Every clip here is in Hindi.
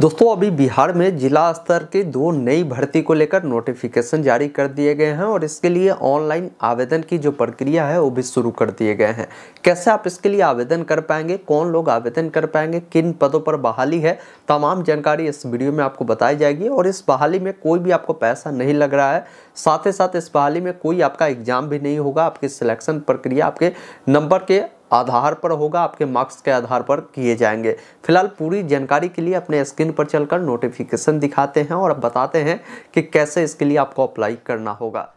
दोस्तों अभी बिहार में जिला स्तर के दो नई भर्ती को लेकर नोटिफिकेशन जारी कर दिए गए हैं और इसके लिए ऑनलाइन आवेदन की जो प्रक्रिया है वो भी शुरू कर दिए गए हैं कैसे आप इसके लिए आवेदन कर पाएंगे कौन लोग आवेदन कर पाएंगे किन पदों पर बहाली है तमाम जानकारी इस वीडियो में आपको बताई जाएगी और इस बहाली में कोई भी आपको पैसा नहीं लग रहा है साथ ही साथ इस बहाली में कोई आपका एग्जाम भी नहीं होगा आपकी सिलेक्शन प्रक्रिया आपके नंबर के आधार पर होगा आपके मार्क्स के आधार पर किए जाएंगे फिलहाल पूरी जानकारी के लिए अपने स्क्रीन पर चलकर नोटिफिकेशन दिखाते हैं और बताते हैं कि कैसे इसके लिए आपको अप्लाई करना होगा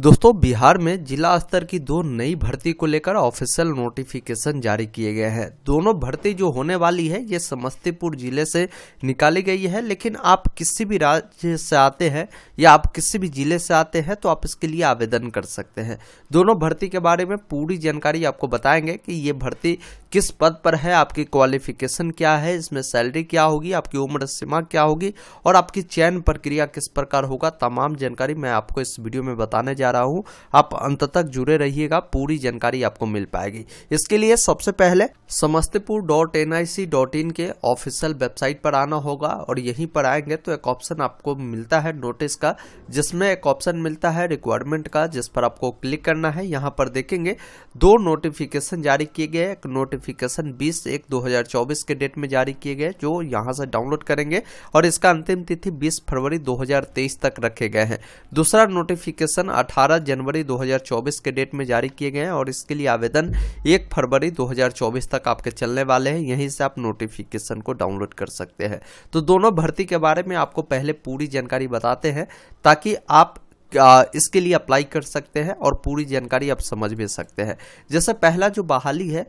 दोस्तों बिहार में जिला स्तर की दो नई भर्ती को लेकर ऑफिशियल नोटिफिकेशन जारी किए गए हैं दोनों भर्ती जो होने वाली है ये समस्तीपुर जिले से निकाली गई है लेकिन आप किसी भी राज्य से आते हैं या आप किसी भी जिले से आते हैं तो आप इसके लिए आवेदन कर सकते हैं दोनों भर्ती के बारे में पूरी जानकारी आपको बताएंगे कि ये भर्ती किस पद पर है आपकी क्वालिफिकेशन क्या है इसमें सैलरी क्या होगी आपकी उम्र सीमा क्या होगी और आपकी चयन प्रक्रिया किस प्रकार होगा तमाम जानकारी मैं आपको इस वीडियो में बताने जा रहा हूँ आप अंत तक जुड़े रहिएगा पूरी जानकारी आपको मिल पाएगी इसके लिए सबसे पहले Samastipur dot N I C dot in के ऑफिशियल वेबसाइट पर आना होगा और यहीं पर आएंगे तो एक ऑप्शन आपको मिलता है नोटिस का जिसमें एक ऑप्शन मिलता है रिक्वायरमेंट का जिस पर आपको क्लिक करना है यहाँ पर देखेंगे दो नोटिफिकेशन जारी किए गए एक नोटिफिकेशन 20 एक 2024 के डेट में जारी किए गए जो यहाँ से डाउनलोड करेंगे और इसका अंतिम तिथि 20 फरवरी 2023 तक रखे गए हैं दूसरा नोटिफिकेशन 18 जनवरी 2024 के डेट में जारी किए गए हैं और इसके लिए आवेदन 1 फरवरी 2024 तक आपके चलने वाले हैं यहीं से आप नोटिफिकेशन को डाउनलोड कर सकते हैं तो दोनों भर्ती के बारे में आपको पहले पूरी जानकारी बताते हैं ताकि आप इसके लिए अप्लाई कर सकते हैं और पूरी जानकारी आप समझ भी सकते हैं जैसे पहला जो बहाली है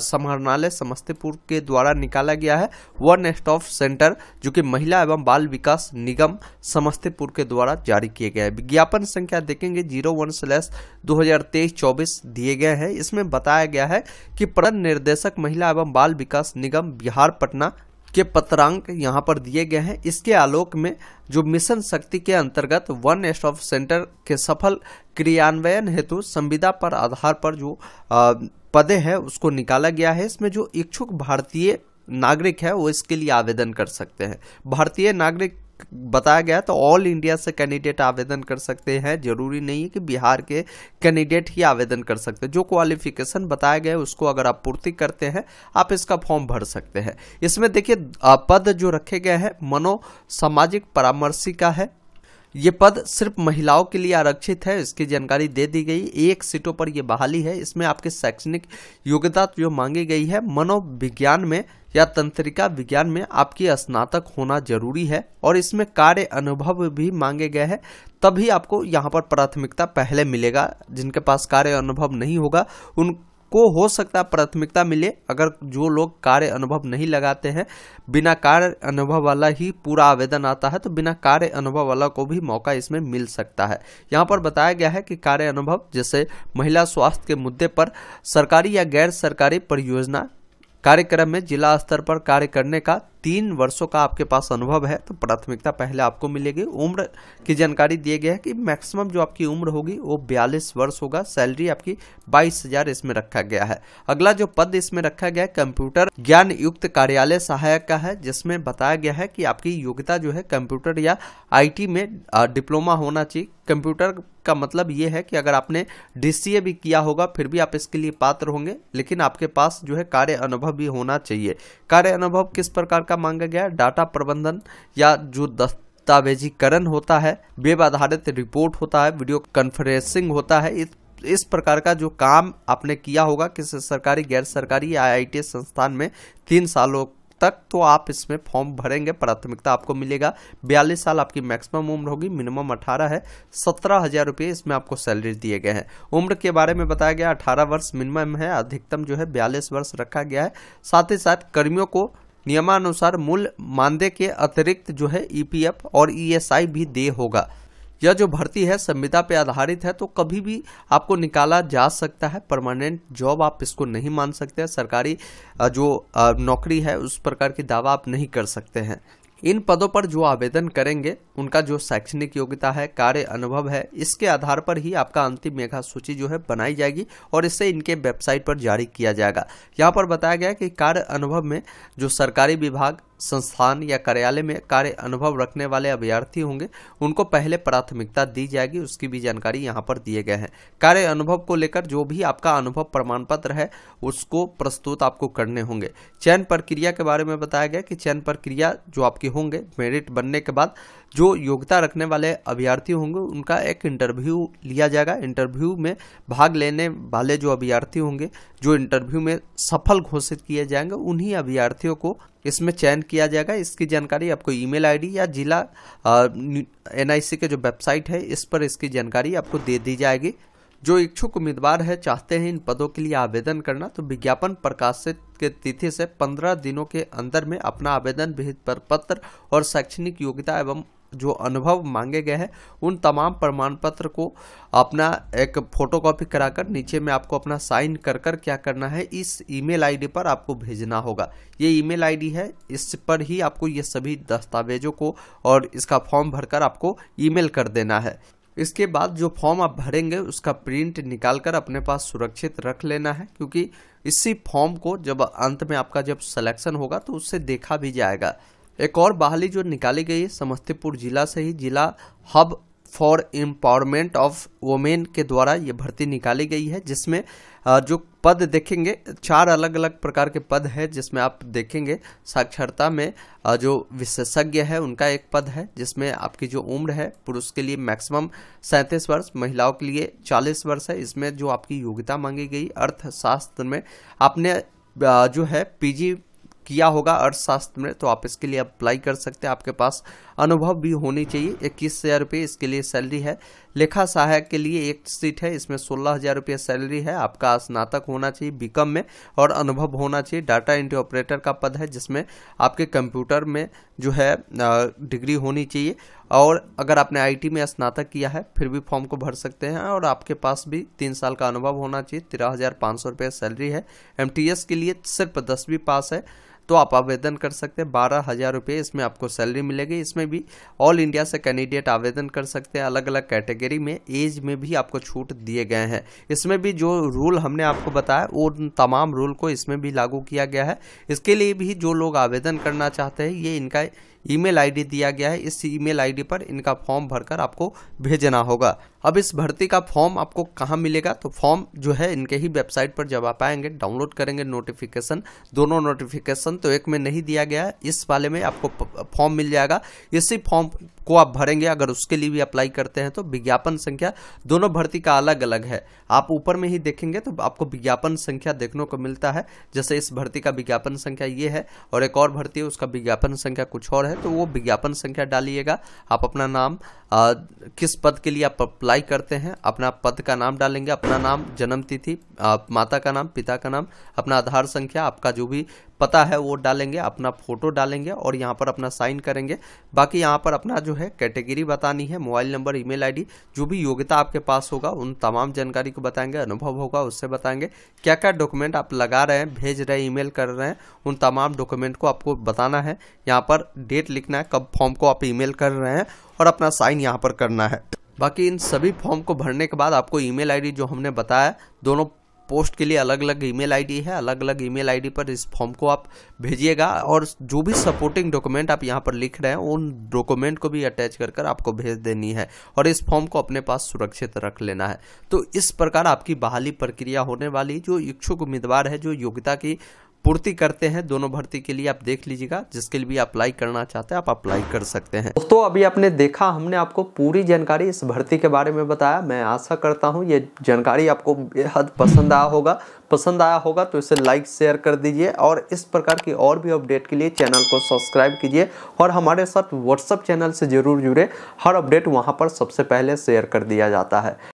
समाहरणालय समस्तीपुर के द्वारा निकाला गया है वन स्टॉप सेंटर जो कि महिला एवं बाल विकास निगम समस्तीपुर के द्वारा जारी किए गए विज्ञापन संख्या देखेंगे जीरो वन स्लैश दो दिए गए हैं इसमें बताया गया है कि प्रधान निर्देशक महिला एवं बाल विकास निगम बिहार पटना के पत्रांक यहाँ पर दिए गए हैं इसके आलोक में जो मिशन शक्ति के अंतर्गत वन स्टॉप सेंटर के सफल क्रियान्वयन हेतु संविदा पर आधार पर जो पदे हैं उसको निकाला गया है इसमें जो इच्छुक भारतीय नागरिक है वो इसके लिए आवेदन कर सकते हैं भारतीय नागरिक बताया गया तो ऑल इंडिया से कैंडिडेट आवेदन कर सकते हैं जरूरी नहीं है कि बिहार के कैंडिडेट ही आवेदन कर सकते हैं जो क्वालिफिकेशन बताया गया है उसको अगर आप पूर्ति करते हैं आप इसका फॉर्म भर सकते हैं इसमें देखिए पद जो रखे गए हैं मनो सामाजिक परामर्शी का है ये पद सिर्फ महिलाओं के लिए आरक्षित है इसकी जानकारी दे दी गई एक सीटों पर यह बहाली है इसमें आपकी शैक्षणिक योग्यता जो तो मांगी गई है मनोविज्ञान में या तंत्रिका विज्ञान में आपकी स्नातक होना जरूरी है और इसमें कार्य अनुभव भी मांगे गए हैं तभी आपको यहाँ पर प्राथमिकता पहले मिलेगा जिनके पास कार्य अनुभव नहीं होगा उन को हो सकता है प्राथमिकता मिले अगर जो लोग कार्य अनुभव नहीं लगाते हैं बिना कार्य अनुभव वाला ही पूरा आवेदन आता है तो बिना कार्य अनुभव वाला को भी मौका इसमें मिल सकता है यहाँ पर बताया गया है कि कार्य अनुभव जैसे महिला स्वास्थ्य के मुद्दे पर सरकारी या गैर सरकारी परियोजना कार्यक्रम में जिला स्तर पर कार्य करने का तीन वर्षों का आपके पास अनुभव है तो प्राथमिकता पहले आपको मिलेगी उम्र की जानकारी दिए गया है कि मैक्सिमम जो आपकी उम्र होगी वो बयालीस वर्ष होगा सैलरी आपकी बाईस हजार इसमें रखा गया है अगला जो पद इसमें रखा गया है कंप्यूटर ज्ञान युक्त कार्यालय सहायक का है जिसमें बताया गया है कि आपकी योग्यता जो है कंप्यूटर या आई में डिप्लोमा होना चाहिए कंप्यूटर का मतलब ये है कि अगर आपने डी भी किया होगा फिर भी आप इसके लिए पात्र होंगे लेकिन आपके पास जो है कार्य अनुभव भी होना चाहिए कार्य अनुभव किस प्रकार का मांगा गया डाटा प्रबंधन या जो दस्तावेजीकरण होता है वेब आधारित रिपोर्ट होता है वीडियो कॉन्फ्रेंसिंग होता है इस इस प्रकार का जो काम आपने किया होगा किसी सरकारी गैर सरकारी या आई संस्थान में तीन सालों तक तो आप इसमें फॉर्म भरेंगे प्राथमिकता आपको मिलेगा बयालीस साल आपकी मैक्सिमम उम्र होगी मिनिमम अठारह है सत्रह हज़ार रुपये इसमें आपको सैलरी दिए गए हैं उम्र के बारे में बताया गया अठारह वर्ष मिनिमम है अधिकतम जो है बयालीस वर्ष रखा गया है साथ ही साथ कर्मियों को नियमानुसार मूल मानदेय के अतिरिक्त जो है ईपीएफ e और ईएसआई e भी दे होगा यह जो भर्ती है संविदा पे आधारित है तो कभी भी आपको निकाला जा सकता है परमानेंट जॉब आप इसको नहीं मान सकते सरकारी जो नौकरी है उस प्रकार की दावा आप नहीं कर सकते हैं इन पदों पर जो आवेदन करेंगे उनका जो शैक्षणिक योग्यता है कार्य अनुभव है इसके आधार पर ही आपका अंतिम मेघा सूची जो है बनाई जाएगी और इसे इनके वेबसाइट पर जारी किया जाएगा यहाँ पर बताया गया कि कार्य अनुभव में जो सरकारी विभाग संस्थान या कार्यालय में कार्य अनुभव रखने वाले अभ्यर्थी होंगे उनको पहले प्राथमिकता दी जाएगी उसकी भी जानकारी यहाँ पर दिए गए हैं कार्य अनुभव को लेकर जो भी आपका अनुभव प्रमाण पत्र है उसको प्रस्तुत आपको करने होंगे चयन प्रक्रिया के बारे में बताया गया कि चयन प्रक्रिया जो आपके होंगे मेरिट बनने के बाद जो योग्यता रखने वाले अभ्यर्थी होंगे उनका एक इंटरव्यू लिया जाएगा इंटरव्यू में भाग लेने वाले जो अभ्यर्थी होंगे जो इंटरव्यू में सफल घोषित किए जाएंगे उन्हीं अभ्यर्थियों को इसमें चयन किया जाएगा इसकी जानकारी आपको ईमेल आईडी या जिला एनआईसी के जो वेबसाइट है इस पर इसकी जानकारी आपको दे दी जाएगी जो इच्छुक उम्मीदवार है चाहते हैं इन पदों के लिए आवेदन करना तो विज्ञापन प्रकाशित के तिथि से 15 दिनों के अंदर में अपना आवेदन विहित पर पत्र और शैक्षणिक योग्यता एवं जो अनुभव मांगे गए हैं उन तमाम प्रमाण पत्र को अपना एक फ़ोटोकॉपी कराकर नीचे में आपको अपना साइन कर कर क्या करना है इस ईमेल आईडी पर आपको भेजना होगा ये ईमेल आईडी है इस पर ही आपको ये सभी दस्तावेजों को और इसका फॉर्म भरकर आपको ईमेल कर देना है इसके बाद जो फॉर्म आप भरेंगे उसका प्रिंट निकाल कर अपने पास सुरक्षित रख लेना है क्योंकि इसी फॉर्म को जब अंत में आपका जब सिलेक्शन होगा तो उससे देखा भी जाएगा एक और बहाली जो निकाली गई समस्तीपुर जिला से ही जिला hub for empowerment of women के द्वारा ये भर्ती निकाली गई है जिसमें जो पद देखेंगे चार अलग अलग प्रकार के पद हैं जिसमें आप देखेंगे साक्षरता में जो विशेषज्ञ है उनका एक पद है जिसमें आपकी जो उम्र है पुरुष के लिए मैक्सिमम सैंतीस वर्ष महिलाओं के लिए चालीस वर्ष है इसमें जो आपकी योग्यता मांगी गई अर्थशास्त्र में आपने जो है पीजी किया होगा अर्थशास्त्र में तो आप इसके लिए अप्लाई कर सकते हैं आपके पास अनुभव भी होनी चाहिए इक्कीस हज़ार रुपये इसके लिए सैलरी है लेखा सहायक के लिए एक सीट है इसमें सोलह हज़ार रुपये सैलरी है आपका स्नातक होना चाहिए बीकॉम में और अनुभव होना चाहिए डाटा एंट्री ऑपरेटर का पद है जिसमें आपके कंप्यूटर में जो है डिग्री होनी चाहिए और अगर आपने आईटी में स्नातक किया है फिर भी फॉर्म को भर सकते हैं और आपके पास भी तीन साल का अनुभव होना चाहिए तेरह हज़ार पाँच सौ रुपये सैलरी है एम के लिए सिर्फ दसवीं पास है तो आप आवेदन कर सकते हैं बारह हज़ार रुपये इसमें आपको सैलरी मिलेगी इसमें भी ऑल इंडिया से कैंडिडेट आवेदन कर सकते हैं अलग अलग कैटेगरी में एज में भी आपको छूट दिए गए हैं इसमें भी जो रूल हमने आपको बताया उन तमाम रूल को इसमें भी लागू किया गया है इसके लिए भी जो लोग आवेदन करना चाहते हैं ये इनका ईमेल आईडी दिया गया है इस ईमेल आईडी पर इनका फॉर्म भरकर आपको भेजना होगा अब इस भर्ती का फॉर्म आपको कहाँ मिलेगा तो फॉर्म जो है इनके ही वेबसाइट पर जब आप आएंगे डाउनलोड करेंगे नोटिफिकेशन दोनों नोटिफिकेशन तो एक में नहीं दिया गया है इस वाले में आपको फॉर्म मिल जाएगा इसी फॉर्म को आप भरेंगे अगर उसके लिए भी अप्लाई करते हैं तो विज्ञापन संख्या दोनों भर्ती का अलग अलग है आप ऊपर में ही देखेंगे तो आपको विज्ञापन संख्या देखने को मिलता है जैसे इस भर्ती का विज्ञापन संख्या ये है और एक और भर्ती है उसका विज्ञापन संख्या कुछ और है तो वो विज्ञापन संख्या डालिएगा आप अपना नाम किस पद के लिए आप अप्लाई करते हैं अपना पद का नाम डालेंगे अपना नाम जन्म तिथि माता का नाम पिता का नाम अपना आधार संख्या आपका जो भी पता है वो डालेंगे अपना फोटो डालेंगे और यहाँ पर अपना साइन करेंगे बाकी यहाँ पर अपना जो है कैटेगरी बतानी है मोबाइल नंबर ईमेल आईडी जो भी योग्यता आपके पास होगा उन तमाम जानकारी को बताएंगे अनुभव होगा उससे बताएंगे क्या क्या डॉक्यूमेंट आप लगा रहे हैं भेज रहे हैं ई कर रहे हैं उन तमाम डॉक्यूमेंट को आपको बताना है यहाँ पर डेट लिखना है कब फॉर्म को आप ईमेल कर रहे हैं और अपना साइन यहाँ पर करना है बाकी इन सभी फॉर्म को भरने के बाद आपको ईमेल आईडी जो हमने बताया दोनों पोस्ट के लिए अलग अलग ईमेल आईडी है अलग अलग ईमेल आईडी पर इस फॉर्म को आप भेजिएगा और जो भी सपोर्टिंग डॉक्यूमेंट आप यहाँ पर लिख रहे हैं उन डॉक्यूमेंट को भी अटैच कर कर आपको भेज देनी है और इस फॉर्म को अपने पास सुरक्षित रख लेना है तो इस प्रकार आपकी बहाली प्रक्रिया होने वाली जो इच्छुक उम्मीदवार है जो योग्यता की पूर्ति करते हैं दोनों भर्ती के लिए आप देख लीजिएगा जिसके लिए भी अप्लाई करना चाहते हैं आप अप्लाई कर सकते हैं दोस्तों अभी आपने देखा हमने आपको पूरी जानकारी इस भर्ती के बारे में बताया मैं आशा करता हूँ ये जानकारी आपको बेहद पसंद आया होगा पसंद आया होगा तो इसे लाइक शेयर कर दीजिए और इस प्रकार की और भी अपडेट के लिए चैनल को सब्सक्राइब कीजिए और हमारे साथ व्हाट्सअप चैनल से जरूर जुड़े हर अपडेट वहाँ पर सबसे पहले शेयर कर दिया जाता है